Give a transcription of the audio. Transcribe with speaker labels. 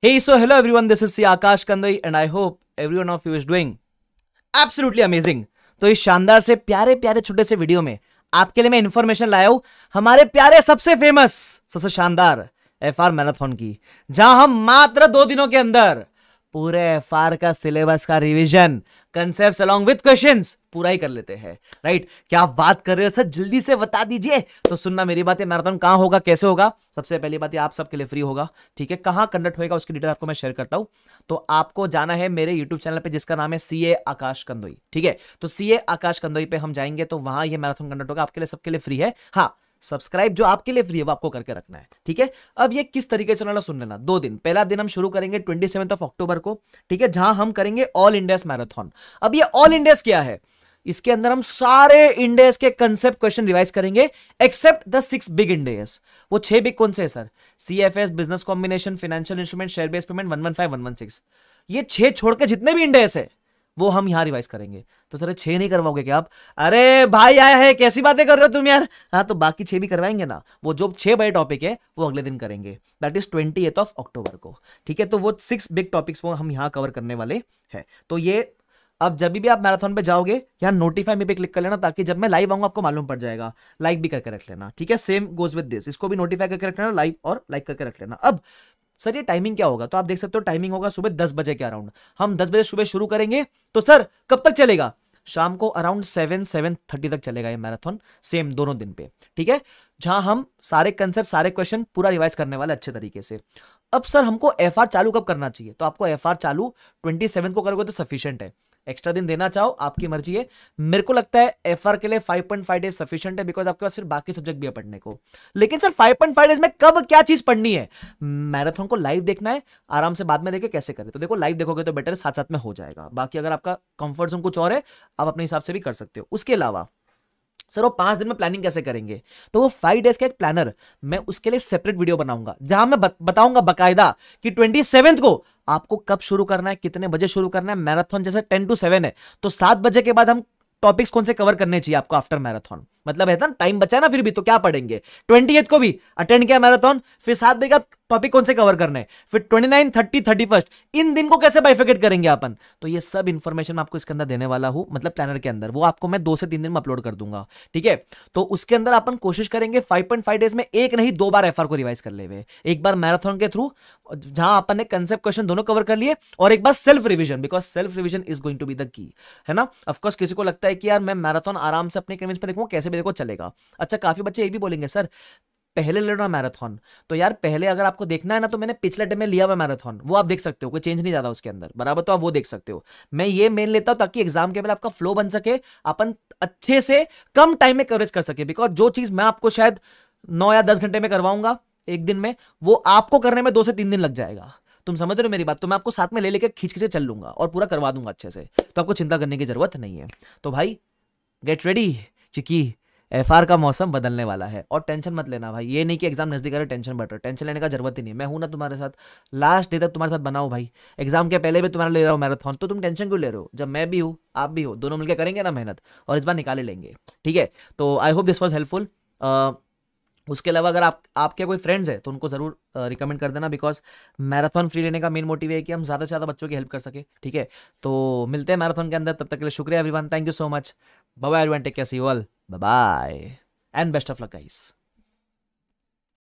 Speaker 1: Hey, so hello everyone, this is C. Akash Kandai and I hope everyone of you is doing absolutely amazing. तो इस शानदार से प्यारे प्यारे छोटे से वीडियो में आपके लिए मैं इन्फॉर्मेशन लाया हूँ हमारे प्यारे सबसे फेमस सबसे शानदार एफ आर मैराथन की जहां हम मात्र दो दिनों के अंदर पूरे एफ का सिलेबस का revision concept along with question पूरा ही कर लेते हैं राइट क्या आप बात कर रहे हो सर जल्दी से बता दीजिए तो सुनना मेरी बात है मैराथन कहाँ होगा कैसे होगा सबसे पहली बात आप सबके लिए फ्री होगा ठीक है कहाँ कंडक्ट होगा उसकी डिटेल आपको मैं शेयर करता हूँ तो आपको जाना है मेरे यूट्यूब चैनल पर जिसका नाम है सी आकाश कंदोई ठीक है तो सी आकाश कंदोई पर हम जाएंगे तो वहां ये मैराथन कंडक्ट होगा आपके लिए सबके लिए फ्री है हाँ सब्सक्राइब जो आपके लिए फ्री है वो आपको करके रखना है ठीक है अब ये किस तरीके से चलाना सुन लेना दो दिन पहला दिन हम शुरू करेंगे ट्वेंटी सेवन ऑफ अक्टूबर को ठीक है जहां हम करेंगे ऑल इंडिया मैराथन अब ये ऑल इंडिया क्या है इसके अंदर हम सारे इंडेस के कंसेप्ट क्वेश्चन रिवाइज करेंगे except the six big indices वो छह बिग कौन से है sir C F S business combination financial instrument share base payment one one five one one six ये छह छोड़कर जितने भी इंडेस है वो हम यहाँ रिवाइज करेंगे तो सर छः नहीं करवाओगे क्या आप अरे भाई आया है कैसी बातें कर रहे हो तुम यार हाँ तो बाकी छः भी करवाएंगे ना वो जो छः बड़े टॉपिक है वो अगले दिन करेंगे that is twenty eighth of October को ठीक है तो वो सिक्स बिग टॉपिक्स वो हम यहाँ कवर करने वाले हैं तो ये अब जब भी आप मैराथन पे जाओगे यहाँ नोटिफाई में पे क्लिक कर लेना ताकि जब मैं लाइव आऊंगा आपको मालूम पड़ जाएगा लाइक भी करके रख लेना ठीक है सेम गोज विद दिस इसको भी नोटिफाई करके रख लेना लाइव और लाइक करके रख लेना अब सर ये टाइमिंग क्या होगा तो आप देख सकते हो टाइमिंग होगा सुबह दस बजे के अराउंड हम दस बजे सुबह शुरू करेंगे तो सर कब तक चलेगा शाम को अराउंड सेवन सेवन थर्टी तक चलेगा ये मैराथन सेम दोनों दिन पे ठीक है जहां हम सारे कंसेप्ट सारे क्वेश्चन पूरा रिवाइज करने वाले अच्छे तरीके से अब सर हमको एफ चालू कब करना चाहिए तो आपको एफ चालू ट्वेंटी को करोगे तो सफिशियंट है एक्स्ट्रा दिन देना चाहो आपकी मर्जी है मेरे को लगता है एफ के लिए 5.5 डेज सफिशिएंट है बिकॉज आपके पास सिर्फ बाकी सब्जेक्ट भी है पढ़ने को लेकिन सर 5.5 डेज में कब क्या चीज पढ़नी है मैराथन को लाइव देखना है आराम से बाद में देखे कैसे करें तो देखो लाइव देखोगे तो बेटर साथ साथ में हो जाएगा बाकी अगर आपका कंफर्ट जोन कुछ और है आप अपने हिसाब से भी कर सकते हो उसके अलावा सर वो पांच दिन में प्लानिंग कैसे करेंगे तो वो फाइव डेज का एक प्लानर मैं उसके लिए सेपरेट वीडियो बनाऊंगा जहां मैं बताऊंगा बकायदा कि ट्वेंटी को आपको कब शुरू करना है कितने बजे शुरू करना है मैराथन जैसे टेन टू सेवन है तो सात बजे के बाद हम टॉपिक्स कौन से कवर करने चाहिए आपको आफ्टर मैराथन मतलब है ना टाइम बचा ना फिर भी तो क्या पढ़ेंगे ट्वेंटी को भी अटेंड किया मैराथन फिर सात बजे का टॉपिक कौन से कवर करने है फिर twenty nine thirty thirty first इन दिन को कैसे बाइफिकेट करेंगे अपन तो ये सब इन्फॉर्मेशन आपको इसके अंदर देने वाला हूँ मतलब प्लानर के अंदर वो आपको मैं दो से तीन दिन में अपलोड कर दूंगा ठीक है तो उसके अंदर अपन कोशिश करेंगे फाइव पॉइंट फाइव डेज में एक नहीं दो बार एफ को रिवाइज कर ले हुए एक बार मैराथन के थ्रू जहां अपन ने कंसेप्ट क्वेश्चन दोनों कवर कर लिए और एक बार self revision because self revision is going to be the key है ना ऑफकोर्स किसी को लगता है कि यार मैं मैराथन आराम से अपने कैसे भी देखो चलेगा अच्छा काफी बच्चे ये भी बोलेंगे सर पहले ले रहा मैराथन तो यार पहले अगर आपको देखना है ना तो मैंने पिछले डे में लिया हुआ मैराथन वो आप देख सकते हो कोई चेंज नहीं ज्यादा उसके अंदर बराबर तो आप वो देख सकते हो मैं ये मेन लेता हूं ताकि एग्जाम के पहले आपका फ्लो बन सके अपन अच्छे से कम टाइम में कवरेज कर सके बिकॉज जो चीज मैं आपको शायद नौ या दस घंटे में करवाऊंगा एक दिन में वो आपको करने में दो से तीन दिन लग जाएगा तुम समझ रहे हो मेरी बात तो मैं आपको साथ में ले लेकर खींच खींच चल लूंगा और पूरा करवा दूंगा अच्छे से तो आपको चिंता करने की जरूरत नहीं है तो भाई गेट रेडी क्योंकि एफ का मौसम बदलने वाला है और टेंशन मत लेना भाई ये नहीं कि एग्जाम नजदीक आ रहा टेंशन बढ़ रहा है टेंशन लेने का जरूरत ही नहीं मैं हूँ ना तुम्हारे साथ लास्ट डे तक तुम्हारे साथ बनाओ भाई एग्जाम के पहले भी तुम्हारा ले रहा हूँ मैराथन तो तुम टेंशन क्यों ले रहे हो जब मैं भी हूँ आप भी हो दोनों मिलकर करेंगे ना मेहनत और इस बार निकाले लेंगे ठीक है तो I hope this was helpful उसके अलावा अगर आप आपके कोई फ्रेंड्स हैं तो उनको ज़रूर रिकमेंड कर देना बिकॉज मैराथन फ्री लेने का मेन मोटिव है कि हम ज़्यादा से ज़्यादा बच्चों की हेल्प कर सके ठीक है तो मिलते हैं मैराथन के अंदर तब तक के लिए शुक्रिया अभिवान thank you so much Bye bye, everyone. Take care. See you all. Bye bye. And best of luck, guys.